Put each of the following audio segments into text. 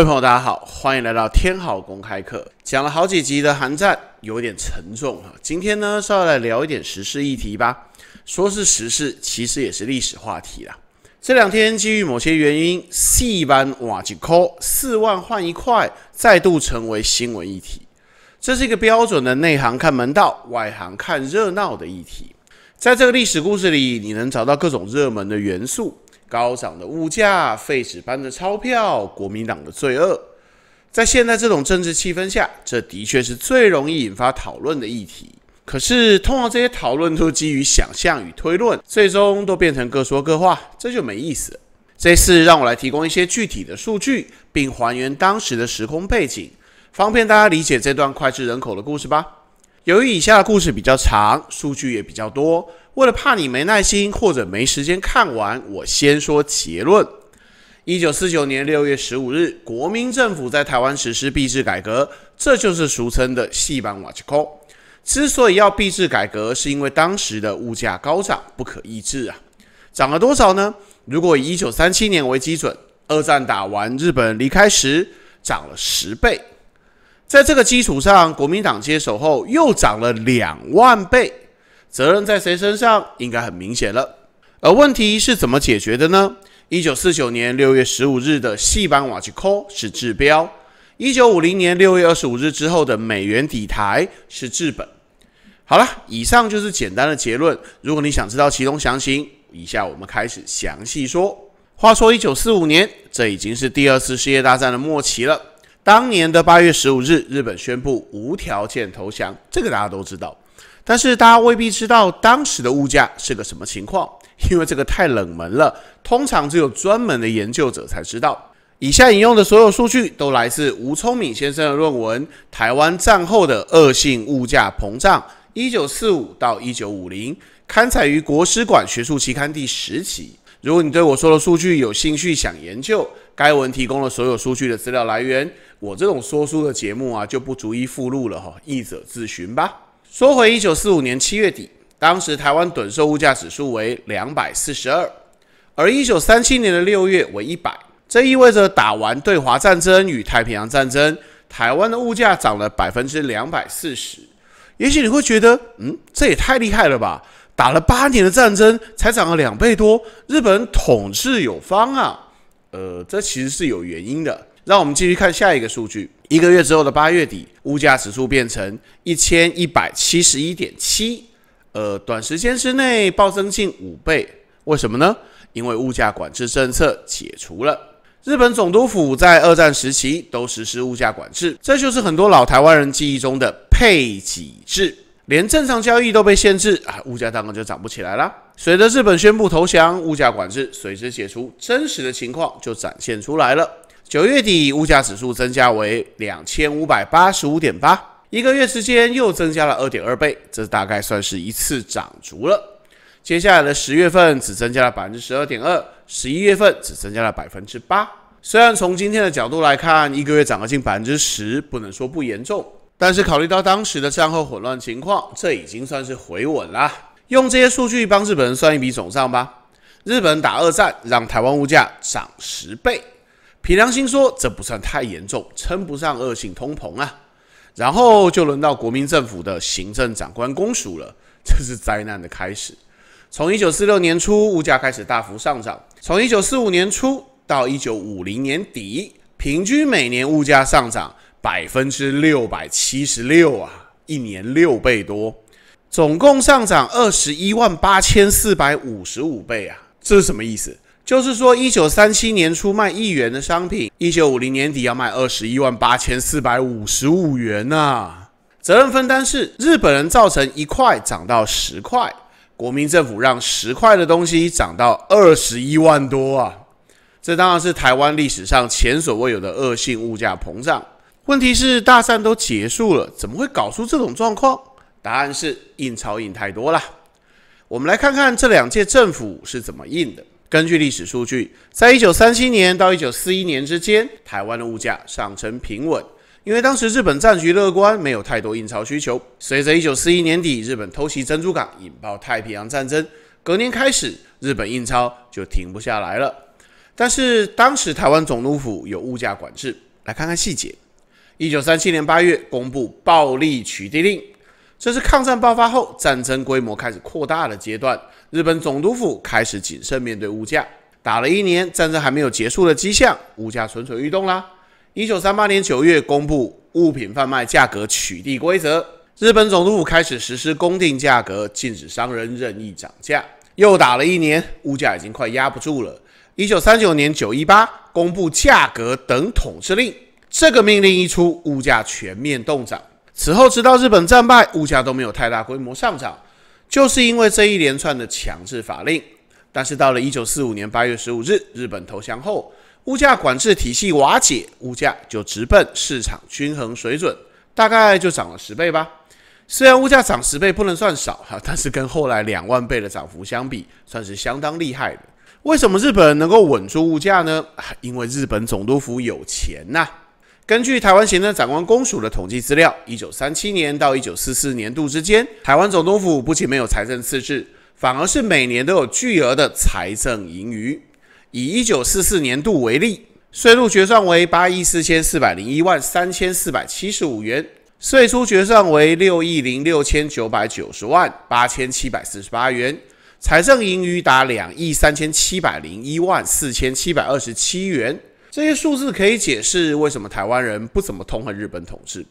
各位朋友，大家好，欢迎来到天好公开课。讲了好几集的寒战有点沉重哈。今天呢，稍微来聊一点时事议题吧。说是时事，其实也是历史话题啦。这两天，基于某些原因，c 班瓦吉科四万换一块，再度成为新闻议题。这是一个标准的内行看门道，外行看热闹的议题。在这个历史故事里，你能找到各种热门的元素。高涨的物价、废纸般的钞票、国民党的罪恶，在现在这种政治气氛下，这的确是最容易引发讨论的议题。可是，通常这些讨论都基于想象与推论，最终都变成各说各话，这就没意思。这次让我来提供一些具体的数据，并还原当时的时空背景，方便大家理解这段脍炙人口的故事吧。由于以下的故事比较长，数据也比较多。为了怕你没耐心或者没时间看完，我先说结论。一九四九年六月十五日，国民政府在台湾实施币制改革，这就是俗称的“戏板瓦吉扣”。之所以要币制改革，是因为当时的物价高涨，不可抑制啊。涨了多少呢？如果以一九三七年为基准，二战打完日本离开时，涨了十倍。在这个基础上，国民党接手后又涨了两万倍。责任在谁身上应该很明显了，而问题是怎么解决的呢？一九四九年六月十五日的西班瓦奇科是治标，一九五零年六月二十五日之后的美元底台是治本。好了，以上就是简单的结论。如果你想知道其中详情，以下我们开始详细说。话说一九四五年，这已经是第二次世界大战的末期了。当年的八月十五日，日本宣布无条件投降，这个大家都知道。但是大家未必知道当时的物价是个什么情况，因为这个太冷门了，通常只有专门的研究者才知道。以下引用的所有数据都来自吴聪敏先生的论文《台湾战后的恶性物价膨胀 （1945-1950）》，刊载于《国史馆学术期刊》第十期。如果你对我说的数据有兴趣想研究，该文提供了所有数据的资料来源。我这种说书的节目啊，就不足以附录了哈，译者自寻吧。说回一九四五年七月底，当时台湾趸售物价指数为两百四十二，而一九三七年的六月为一百，这意味着打完对华战争与太平洋战争，台湾的物价涨了百分之两百四十。也许你会觉得，嗯，这也太厉害了吧？打了八年的战争才涨了两倍多，日本统治有方啊？呃，这其实是有原因的。让我们继续看下一个数据。一个月之后的八月底，物价指数变成一千一百七十一点七，呃，短时间之内暴增近五倍。为什么呢？因为物价管制政策解除了。日本总督府在二战时期都实施物价管制，这就是很多老台湾人记忆中的配给制，连正常交易都被限制，啊，物价当然就涨不起来了。随着日本宣布投降，物价管制随之解除，真实的情况就展现出来了。九月底物价指数增加为两千五百八十五点八，一个月之间又增加了二点二倍，这大概算是一次涨足了。接下来的十月份只增加了百分之十二点二，十一月份只增加了百分之八。虽然从今天的角度来看，一个月涨了近百分之十，不能说不严重，但是考虑到当时的战后混乱情况，这已经算是回稳了。用这些数据帮日本人算一笔总账吧，日本打二战让台湾物价涨十倍。凭良心说，这不算太严重，称不上恶性通膨啊。然后就轮到国民政府的行政长官公署了，这是灾难的开始。从一九四六年初物价开始大幅上涨，从一九四五年初到一九五零年底，平均每年物价上涨百分之六百七十六啊，一年六倍多，总共上涨二十一万八千四百五十五倍啊，这是什么意思？就是说，一九三七年初卖一元的商品，一九五零年底要卖二十一万八千四百五十五元呐。责任分担是日本人造成一块涨到十块，国民政府让十块的东西涨到二十一万多啊。这当然是台湾历史上前所未有的恶性物价膨胀。问题是大战都结束了，怎么会搞出这种状况？答案是印钞印太多了。我们来看看这两届政府是怎么印的。根据历史数据，在一九三七年到一九四一年之间，台湾的物价上升平稳，因为当时日本战局乐观，没有太多印钞需求。随着一九四一年底日本偷袭珍珠港，引爆太平洋战争，隔年开始，日本印钞就停不下来了。但是当时台湾总督府有物价管制，来看看细节。一九三七年八月公布暴力取缔令，这是抗战爆发后战争规模开始扩大的阶段。日本总督府开始谨慎面对物价，打了一年战争还没有结束的迹象，物价蠢蠢欲动啦。一九三八年九月公布物品贩卖价格取缔规则，日本总督府开始实施公定价格，禁止商人任意涨价。又打了一年，物价已经快压不住了。一九三九年九一八公布价格等统治令，这个命令一出，物价全面动涨。此后直到日本战败，物价都没有太大规模上涨。就是因为这一连串的强制法令，但是到了一九四五年八月十五日日本投降后，物价管制体系瓦解，物价就直奔市场均衡水准，大概就涨了十倍吧。虽然物价涨十倍不能算少哈，但是跟后来两万倍的涨幅相比，算是相当厉害的。为什么日本能够稳住物价呢？因为日本总督府有钱呐。根据台湾行政长官公署的统计资料，一九三七年到一九四四年度之间，台湾总督府不仅没有财政赤字，反而是每年都有巨额的财政盈余。以一九四四年度为例，税入决算为八亿四千四百零一万三千四百七十五元，税出决算为六亿零六千九百九十万八千七百四十八元，财政盈余达两亿三千七百零一万四千七百二十七元。这些数字可以解释为什么台湾人不怎么痛恨日本统治，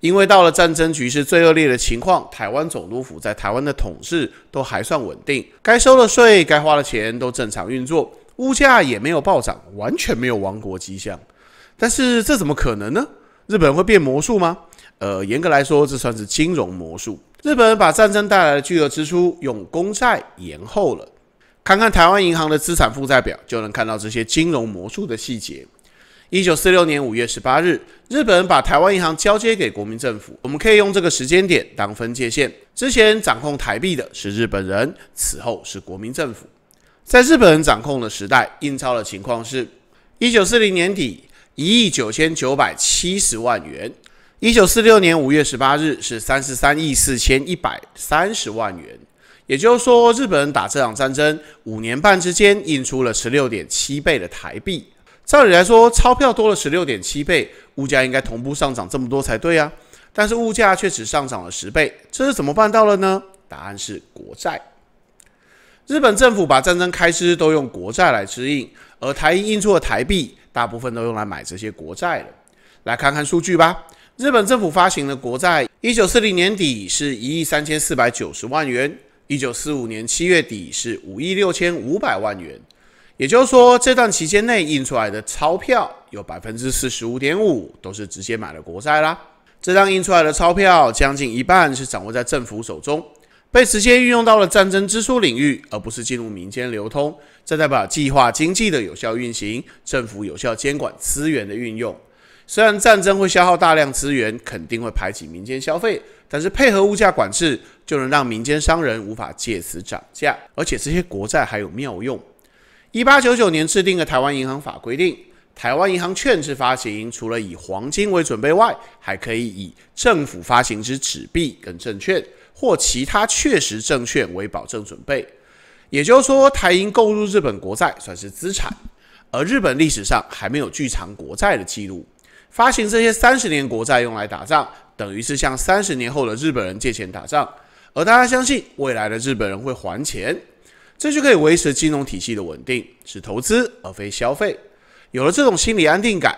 因为到了战争局势最恶劣的情况，台湾总督府在台湾的统治都还算稳定，该收的税、该花的钱都正常运作，物价也没有暴涨，完全没有亡国迹象。但是这怎么可能呢？日本会变魔术吗？呃，严格来说，这算是金融魔术。日本把战争带来的巨额支出用公债延后了。看看台湾银行的资产负债表，就能看到这些金融魔术的细节。一九四六年五月十八日，日本人把台湾银行交接给国民政府。我们可以用这个时间点当分界线，之前掌控台币的是日本人，此后是国民政府。在日本人掌控的时代，印钞的情况是：一九四零年底一亿九千九百七十万元，一九四六年五月十八日是三十三亿四千一百三十万元。也就是说，日本人打这场战争五年半之间印出了十六点七倍的台币。照理来说，钞票多了十六点七倍，物价应该同步上涨这么多才对啊。但是物价却只上涨了十倍，这是怎么办到了呢？答案是国债。日本政府把战争开支都用国债来支应，而台印印出的台币大部分都用来买这些国债了。来看看数据吧。日本政府发行的国债，一九四零年底是一亿三千四百九十万元。一九四五年七月底是五亿六千五百万元，也就是说，这段期间内印出来的钞票有百分之四十五点五都是直接买了国债啦。这张印出来的钞票将近一半是掌握在政府手中，被直接运用到了战争支出领域，而不是进入民间流通。这代表计划经济的有效运行，政府有效监管资源的运用。虽然战争会消耗大量资源，肯定会排挤民间消费，但是配合物价管制，就能让民间商人无法借此涨价。而且这些国债还有妙用。一八九九年制定的台湾银行法规定，台湾银行券制发行，除了以黄金为准备外，还可以以政府发行之纸币跟证券或其他确实证券为保证准备。也就是说，台银购入日本国债算是资产，而日本历史上还没有巨长国债的记录。发行这些三十年国债用来打仗，等于是向三十年后的日本人借钱打仗，而大家相信未来的日本人会还钱，这就可以维持金融体系的稳定，是投资而非消费。有了这种心理安定感，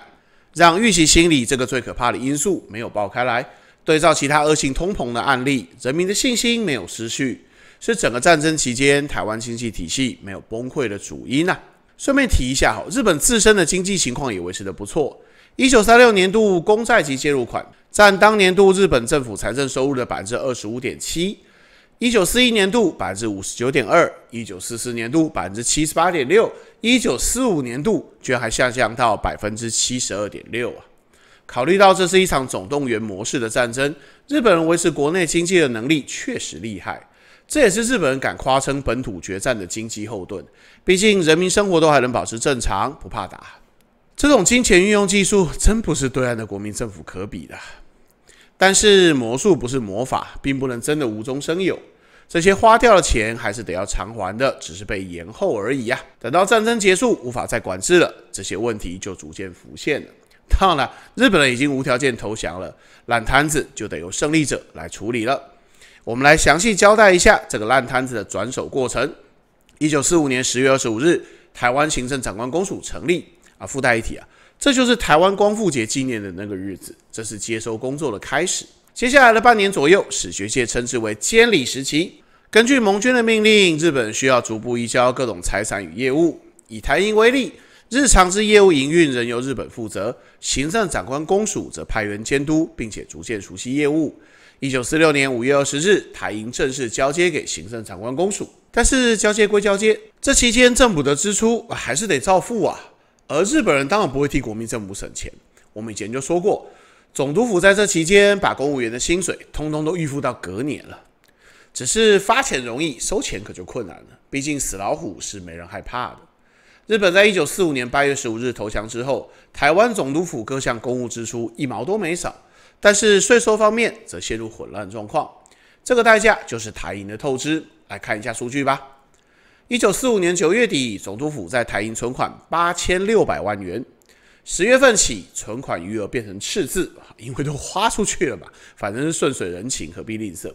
让预期心理这个最可怕的因素没有爆开来。对照其他恶性通膨的案例，人民的信心没有失去，是整个战争期间台湾经济体系没有崩溃的主因呐。顺便提一下，哈，日本自身的经济情况也维持得不错。一九三六年度公债及介入款占当年度日本政府财政收入的百分之二十五点七，一九四一年度百分之五十九点二，一九四四年度百分之七十八点六，一九四五年度居然还下降到百分之七十二点六啊！考虑到这是一场总动员模式的战争，日本人维持国内经济的能力确实厉害，这也是日本人敢夸称本土决战的经济后盾。毕竟人民生活都还能保持正常，不怕打。这种金钱运用技术真不是对岸的国民政府可比的。但是魔术不是魔法，并不能真的无中生有。这些花掉的钱还是得要偿还的，只是被延后而已呀。等到战争结束，无法再管制了，这些问题就逐渐浮现了。当然，日本人已经无条件投降了，烂摊子就得由胜利者来处理了。我们来详细交代一下这个烂摊子的转手过程。一九四五年十月二十五日，台湾行政长官公署成立。啊，附带一提啊，这就是台湾光复节纪念的那个日子，这是接收工作的开始。接下来的半年左右，史学界称之为监理时期。根据盟军的命令，日本需要逐步移交各种财产与业务。以台银为例，日常之业务营运仍由日本负责，行政长官公署则派员监督，并且逐渐熟悉业务。一九四六年五月二十日，台银正式交接给行政长官公署。但是交接归交接，这期间政府的支出还是得照付啊。而日本人当然不会替国民政府省钱。我们以前就说过，总督府在这期间把公务员的薪水通通都预付到隔年了。只是发钱容易，收钱可就困难了。毕竟死老虎是没人害怕的。日本在一九四五年八月十五日投降之后，台湾总督府各项公务支出一毛都没少，但是税收方面则陷入混乱状况。这个代价就是台银的透支。来看一下数据吧。一九四五年九月底，总督府在台银存款八千六百万元。十月份起，存款余额变成赤字，因为都花出去了嘛。反正是顺水人情，何必吝啬？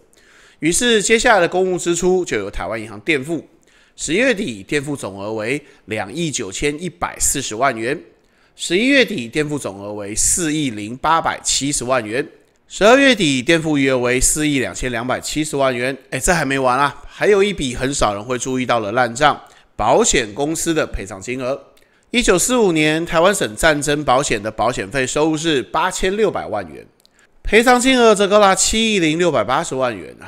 于是，接下来的公务支出就由台湾银行垫付。十月底，垫付总额为两亿九千一百四十万元；十一月底，垫付总额为四亿零八百七十万元。十二月底垫付余额为四亿两千两百七十万元，哎，这还没完啊，还有一笔很少人会注意到的烂账，保险公司的赔偿金额。一九四五年台湾省战争保险的保险费收入是八千六百万元，赔偿金额则高达七亿零六百八十万元啊！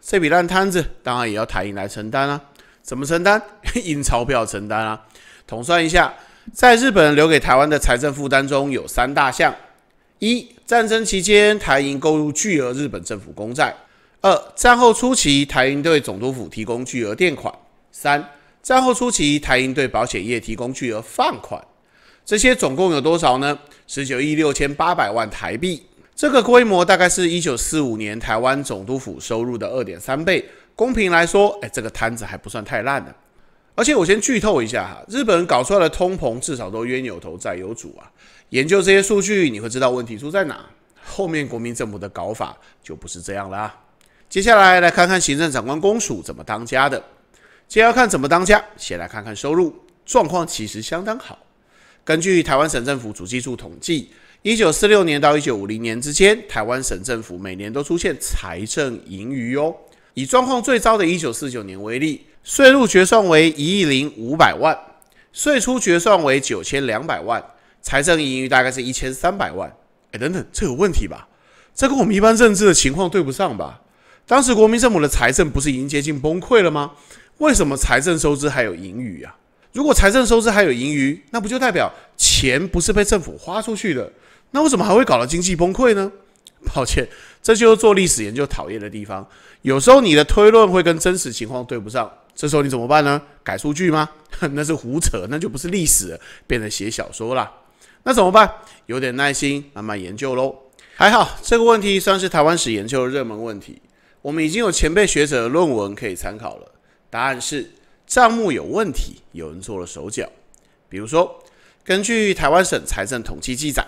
这笔烂摊子当然也要台银来承担啊，怎么承担？印钞票承担啊。统算一下，在日本留给台湾的财政负担中有三大项，一。战争期间，台银购入巨额日本政府公债；二战后初期，台银对总督府提供巨额垫款；三战后初期，台银对保险业提供巨额放款。这些总共有多少呢？十九亿六千八百万台币。这个规模大概是一九四五年台湾总督府收入的二点三倍。公平来说，哎，这个摊子还不算太烂呢。而且我先剧透一下哈，日本人搞出来的通膨，至少都冤有头债有主啊。研究这些数据，你会知道问题出在哪。后面国民政府的搞法就不是这样啦。接下来来看看行政长官公署怎么当家的。先要看怎么当家，先来看看收入状况，其实相当好。根据台湾省政府主计处统计，一九四六年到一九五零年之间，台湾省政府每年都出现财政盈余哦。以状况最糟的一九四九年为例，税入决算为一亿零五百万，税出决算为九千两百万。财政盈余大概是一千三百万，哎，等等，这有问题吧？这跟我们一般认知的情况对不上吧？当时国民政府的财政不是已经接近崩溃了吗？为什么财政收支还有盈余啊？如果财政收支还有盈余，那不就代表钱不是被政府花出去的？那为什么还会搞得经济崩溃呢？抱歉，这就是做历史研究讨厌的地方，有时候你的推论会跟真实情况对不上，这时候你怎么办呢？改数据吗？那是胡扯，那就不是历史，变成写小说啦。那怎么办？有点耐心，慢慢研究喽。还好这个问题算是台湾史研究的热门问题，我们已经有前辈学者的论文可以参考了。答案是账目有问题，有人做了手脚。比如说，根据台湾省财政统计记载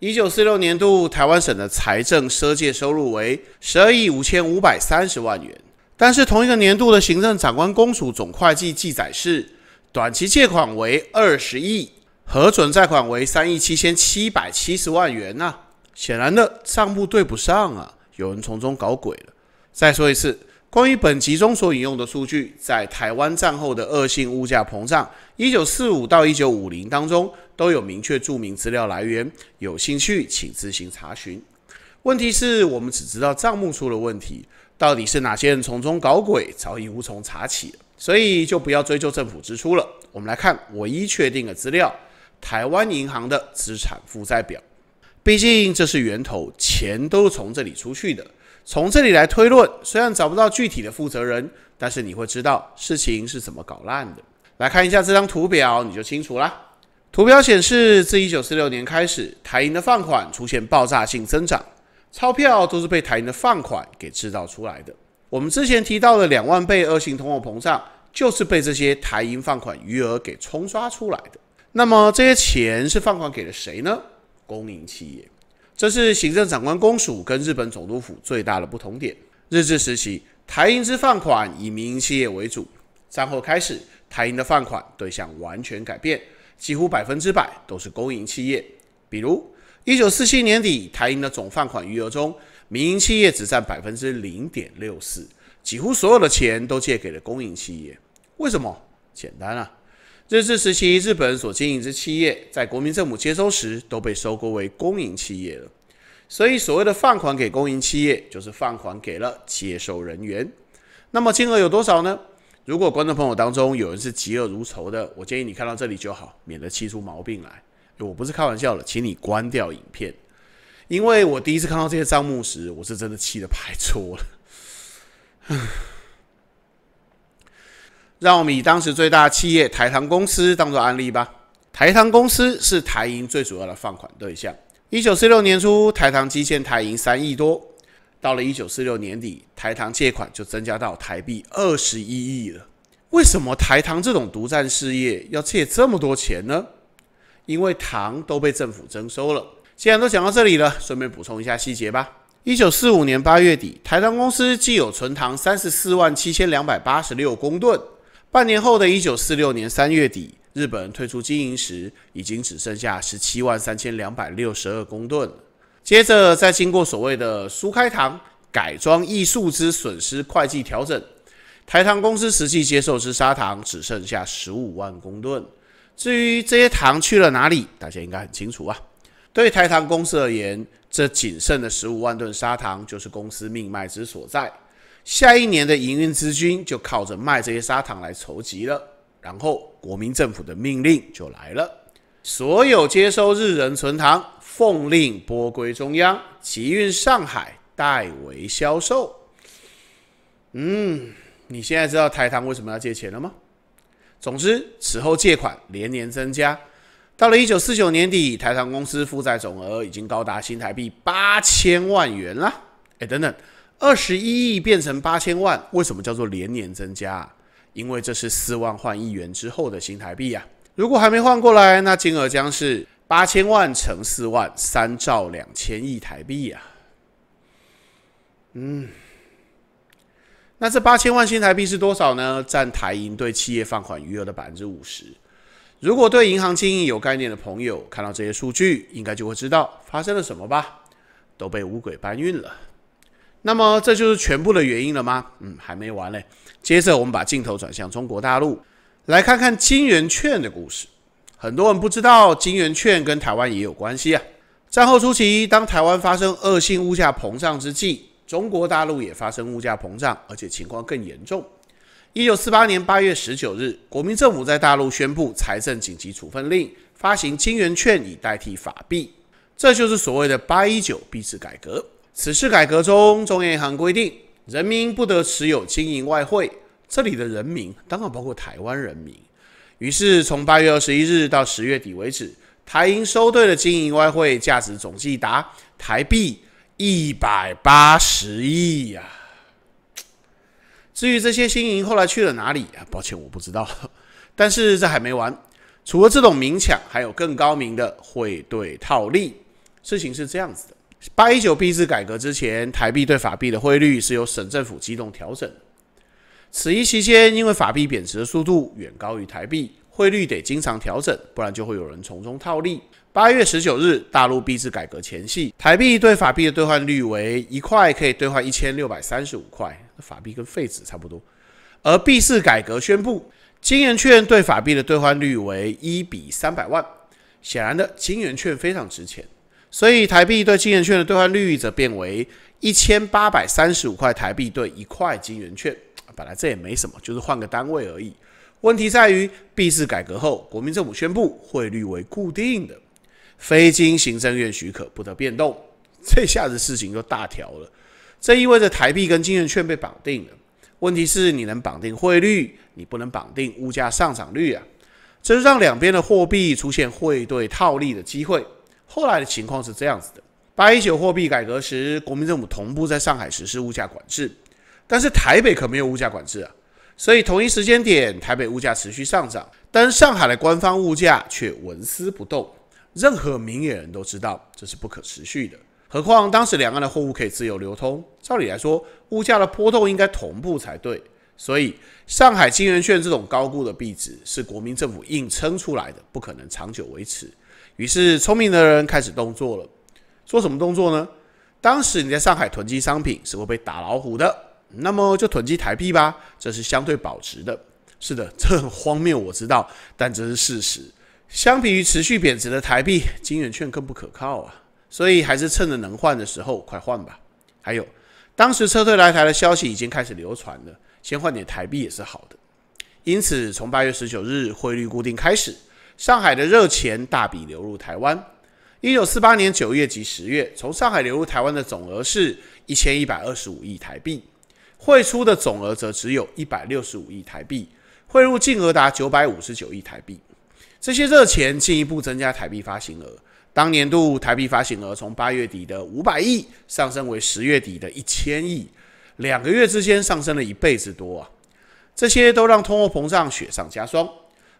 ，1946年度台湾省的财政赊借收入为12亿5530万元，但是同一个年度的行政长官公署总会计记载是短期借款为20亿。核准债款为三亿七千七百七十万元呐，显然的账目对不上啊，有人从中搞鬼了。再说一次，关于本集中所引用的数据，在台湾战后的恶性物价膨胀（一九四五到一九五零）当中，都有明确注明资料来源。有兴趣请自行查询。问题是我们只知道账目出了问题，到底是哪些人从中搞鬼，早已无从查起了，所以就不要追究政府支出了。我们来看唯一确定的资料。台湾银行的资产负债表，毕竟这是源头，钱都是从这里出去的。从这里来推论，虽然找不到具体的负责人，但是你会知道事情是怎么搞烂的。来看一下这张图表，你就清楚啦。图表显示，自1946年开始，台银的放款出现爆炸性增长，钞票都是被台银的放款给制造出来的。我们之前提到的两万倍恶性通货膨胀，就是被这些台银放款余额给冲刷出来的。那么这些钱是放款给了谁呢？公营企业，这是行政长官公署跟日本总督府最大的不同点。日治时期，台银之放款以民营企业为主；战后开始，台银的放款对象完全改变，几乎百分之百都是公营企业。比如一九四七年底，台银的总放款余额中，民营企业只占百分之零点六四，几乎所有的钱都借给了公营企业。为什么？简单啊。日治时期，日本所经营之企业，在国民政府接收时，都被收购为公营企业了。所以所谓的放款给公营企业，就是放款给了接收人员。那么金额有多少呢？如果观众朋友当中有人是嫉恶如仇的，我建议你看到这里就好，免得气出毛病来。我不是开玩笑的，请你关掉影片，因为我第一次看到这些账目时，我是真的气得拍桌了。让我们以当时最大的企业台糖公司当做案例吧。台糖公司是台银最主要的放款对象。一九四六年初，台糖基欠台银三亿多；到了一九四六年底，台糖借款就增加到台币二十一亿了。为什么台糖这种独占事业要借这么多钱呢？因为糖都被政府征收了。既然都讲到这里了，顺便补充一下细节吧。一九四五年八月底，台糖公司既有存糖三十四万七千两百八十六公吨。半年后的一九四六年三月底，日本退出经营时，已经只剩下十七万三千两百六十二公吨接着，再经过所谓的“苏开堂改装易数之损失会计调整，台糖公司实际接受之砂糖只剩下十五万公吨。至于这些糖去了哪里，大家应该很清楚吧？对台糖公司而言，这仅剩的十五万吨砂糖就是公司命脉之所在。下一年的营运资金就靠着卖这些砂糖来筹集了，然后国民政府的命令就来了，所有接收日人存糖，奉令拨归中央，集运上海，代为销售。嗯，你现在知道台糖为什么要借钱了吗？总之，此后借款连年增加，到了一九四九年底，台糖公司负债总额已经高达新台币八千万元了。哎，等等。二十一亿变成八千万，为什么叫做连年增加？因为这是四万换一元之后的新台币啊！如果还没换过来，那金额将是八千万乘四万，三兆两千亿台币啊！嗯，那这八千万新台币是多少呢？占台银对企业放款余额的百分之五十。如果对银行经营有概念的朋友，看到这些数据，应该就会知道发生了什么吧？都被五鬼搬运了。那么这就是全部的原因了吗？嗯，还没完嘞。接着，我们把镜头转向中国大陆，来看看金圆券的故事。很多人不知道，金圆券跟台湾也有关系啊。战后初期，当台湾发生恶性物价膨胀之际，中国大陆也发生物价膨胀，而且情况更严重。一九四八年八月十九日，国民政府在大陆宣布财政紧急处分令，发行金圆券以代替法币，这就是所谓的“八一九币制改革”。此次改革中，中央银行规定人民不得持有经营外汇，这里的人民当然包括台湾人民。于是，从八月二十一日到十月底为止，台银收兑的经营外汇价值总计达台币一百八十亿呀。至于这些新银后来去了哪里啊？抱歉，我不知道。但是这还没完，除了这种明抢，还有更高明的汇兑套利。事情是这样子的。八一九币制改革之前，台币对法币的汇率是由省政府机动调整。此一期间，因为法币贬值的速度远高于台币，汇率得经常调整，不然就会有人从中套利。八月十九日，大陆币制改革前夕，台币对法币的兑换率为一块可以兑换一千六百三十五块，法币跟废纸差不多。而币制改革宣布，金圆券对法币的兑换率为一比三百万，显然的，金圆券非常值钱。所以，台币对金元券的兑换率则变为一千八百三十五块台币兑一块金元券。本来这也没什么，就是换个单位而已。问题在于币制改革后，国民政府宣布汇率为固定的，非经行政院许可不得变动。这下子事情就大条了。这意味着台币跟金元券被绑定了。问题是，你能绑定汇率，你不能绑定物价上涨率啊！这让两边的货币出现汇兑套利的机会。后来的情况是这样子的：八一九货币改革时，国民政府同步在上海实施物价管制，但是台北可没有物价管制啊。所以同一时间点，台北物价持续上涨，但上海的官方物价却纹丝不动。任何明眼人都知道，这是不可持续的。何况当时两岸的货物可以自由流通，照理来说，物价的波动应该同步才对。所以，上海金圆券这种高估的币值是国民政府硬撑出来的，不可能长久维持。于是，聪明的人开始动作了。做什么动作呢？当时你在上海囤积商品是会被打老虎的，那么就囤积台币吧，这是相对保值的。是的，这很荒谬，我知道，但这是事实。相比于持续贬值的台币，金圆券更不可靠啊。所以还是趁着能换的时候快换吧。还有，当时撤退来台的消息已经开始流传了，先换点台币也是好的。因此，从八月十九日汇率固定开始。上海的热钱大笔流入台湾。一九四八年九月及十月，从上海流入台湾的总额是一千一百二十五亿台币，汇出的总额则只有一百六十五亿台币，汇入净额达九百五十九亿台币。这些热钱进一步增加台币发行额，当年度台币发行额从八月底的五百亿上升为十月底的一千亿，两个月之间上升了一倍之多啊！这些都让通货膨胀雪上加霜。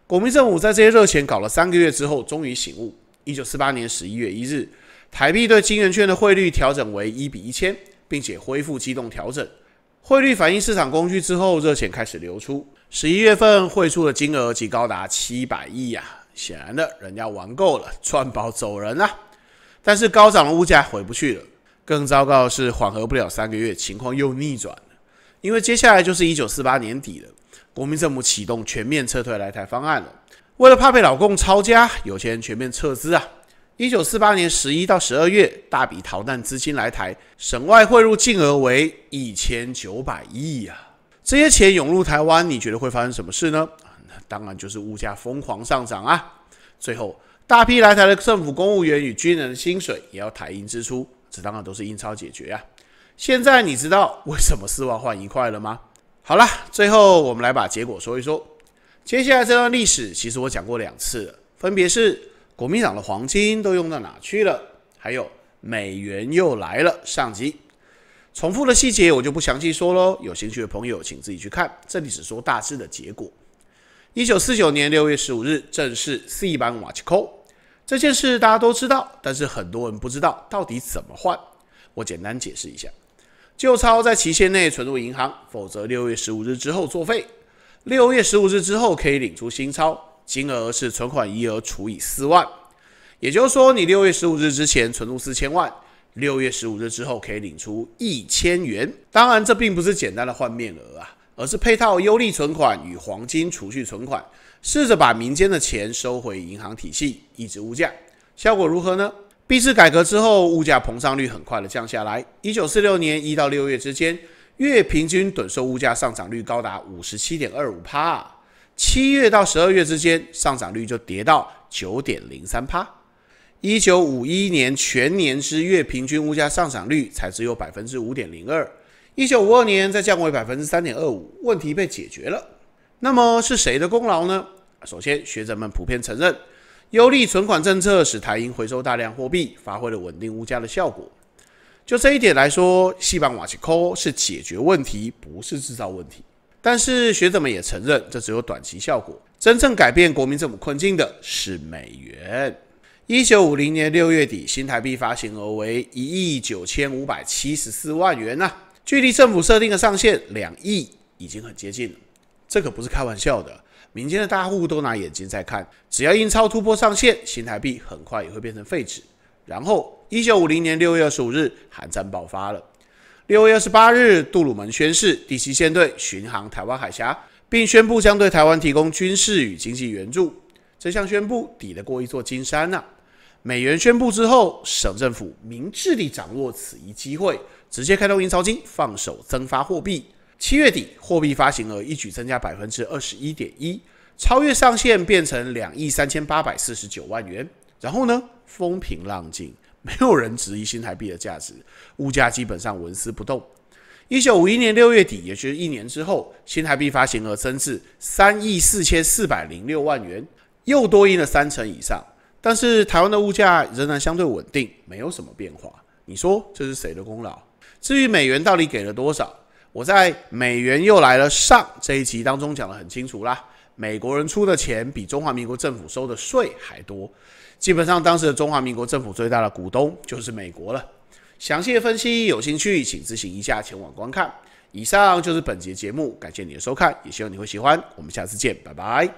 国民政府在这些热钱搞了三个月之后，终于醒悟。一九四八年十一月一日，台币对金圆券的汇率调整为一比一千，并且恢复机动调整汇率，反映市场供需之后，热钱开始流出。十一月份汇出的金额即高达七百亿呀！显然的，人家玩够了，赚饱走人啦。但是高涨的物价回不去了，更糟糕的是缓和不了三个月，情况又逆转了，因为接下来就是一九四八年底了。国民政府启动全面撤退来台方案了，为了怕被老共抄家，有钱人全面撤资啊！一九四八年十一到十二月，大笔逃难资金来台，省外汇入净额为一千九百亿啊！这些钱涌入台湾，你觉得会发生什么事呢？那当然就是物价疯狂上涨啊！最后，大批来台的政府公务员与军人的薪水也要台印支出，这当然都是印钞解决啊！现在你知道为什么四万换一块了吗？好了，最后我们来把结果说一说。接下来这段历史，其实我讲过两次了，分别是国民党的黄金都用到哪去了，还有美元又来了。上集重复的细节我就不详细说喽，有兴趣的朋友请自己去看，这里只说大致的结果。一九四九年六月十五日，正式 C 版瓦奇扣这件事大家都知道，但是很多人不知道到底怎么换。我简单解释一下。旧钞在期限内存入银行，否则六月十五日之后作废。六月十五日之后可以领出新钞，金额是存款余额除以四万。也就是说，你六月十五日之前存入四千万，六月十五日之后可以领出一千元。当然，这并不是简单的换面额啊，而是配套优利存款与黄金储蓄存款，试着把民间的钱收回银行体系，抑制物价，效果如何呢？币制改革之后，物价膨胀率很快的降下来。一九四六年一到六月之间，月平均吨售物价上涨率高达五十七点二五帕，七月到十二月之间，上涨率就跌到九点零三帕。一九五一年全年之月平均物价上涨率才只有百分之五点零二，一九五二年再降为百分之三点二五，问题被解决了。那么是谁的功劳呢？首先，学者们普遍承认。优利存款政策使台银回收大量货币，发挥了稳定物价的效果。就这一点来说，西班牙奇扣是解决问题，不是制造问题。但是学者们也承认，这只有短期效果。真正改变国民政府困境的是美元。一九五零年六月底，新台币发行额为一亿九千五百七十四万元呐，距离政府设定的上限两亿已经很接近了。这可不是开玩笑的。民间的大户都拿眼睛在看，只要印钞突破上限，新台币很快也会变成废纸。然后，一九五零年六月二十五日，韩战爆发了。六月二十八日，杜鲁门宣誓，第七舰队巡航台湾海峡，并宣布将对台湾提供军事与经济援助。这项宣布抵得过一座金山呐！美元宣布之后，省政府明智地掌握此一机会，直接开通印钞机，放手增发货币。七月底，货币发行额一举增加百分之二十一点一，超越上限，变成两亿三千八百四十九万元。然后呢，风平浪静，没有人质疑新台币的价值，物价基本上纹丝不动。一九五一年六月底，也就是一年之后，新台币发行额增至三亿四千四百零六万元，又多印了三成以上。但是台湾的物价仍然相对稳定，没有什么变化。你说这是谁的功劳？至于美元到底给了多少？我在美元又来了上这一集当中讲得很清楚啦，美国人出的钱比中华民国政府收的税还多，基本上当时的中华民国政府最大的股东就是美国了。详细的分析有兴趣请咨询一下前往观看。以上就是本节节目，感谢你的收看，也希望你会喜欢。我们下次见，拜拜。